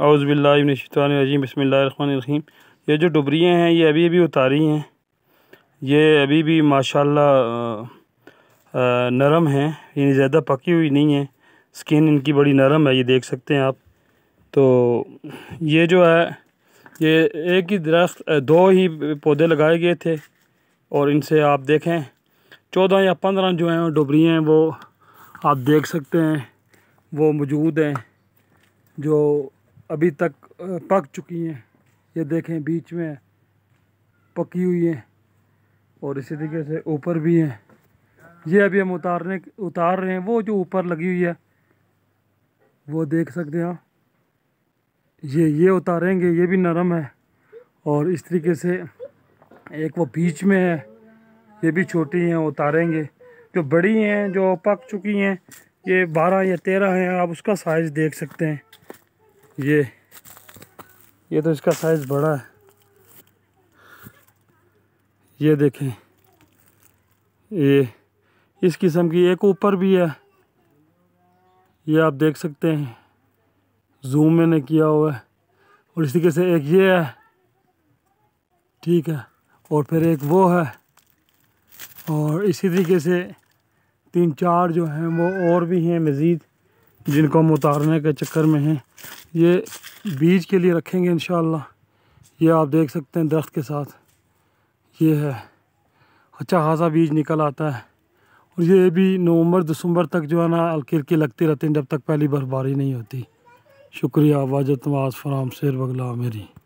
अज़बिल्लाशतवानरजीम बसमीम ये जो डुबरियाँ हैं ये अभी अभी उतारी हैं ये अभी भी माशा नरम हैं यानी ज़्यादा पकी हुई नहीं है स्किन इनकी बड़ी नरम है ये देख सकते हैं आप तो ये जो है ये एक ही दरख्त दो ही पौधे लगाए गए थे और इनसे आप देखें चौदह या पंद्रह जो हैं डुबरियाँ हैं वो आप देख सकते हैं वो मौजूद हैं जो अभी तक पक चुकी हैं ये देखें बीच में पकी हुई हैं और इसी तरीके से ऊपर भी हैं ये अभी हम उतारने उतार रहे हैं वो जो ऊपर लगी हुई है वो देख सकते हैं आप ये ये उतारेंगे ये भी नरम है और इस तरीके से एक वो बीच में है ये भी छोटी हैं उतारेंगे जो बड़ी हैं जो पक चुकी हैं ये बारह या तेरह हैं आप उसका साइज़ देख सकते हैं ये ये तो इसका साइज़ बड़ा है ये देखें ये इस किस्म की एक ऊपर भी है ये आप देख सकते हैं जूम मैंने किया हुआ है और इस तरीके से एक ये है ठीक है और फिर एक वो है और इसी तरीके से तीन चार जो हैं वो और भी हैं मज़ीद जिनको हम उतारने के चक्कर में हैं ये बीज के लिए रखेंगे इन ये आप देख सकते हैं दरख्त के साथ ये है अच्छा खासा बीज निकल आता है और ये भी नवंबर दिसंबर तक जो है ना हल्की हल्की लगती रहती है जब तक पहली बर्फबारी नहीं होती शुक्रिया वाजत नवाज फराम शेर बगला मेरी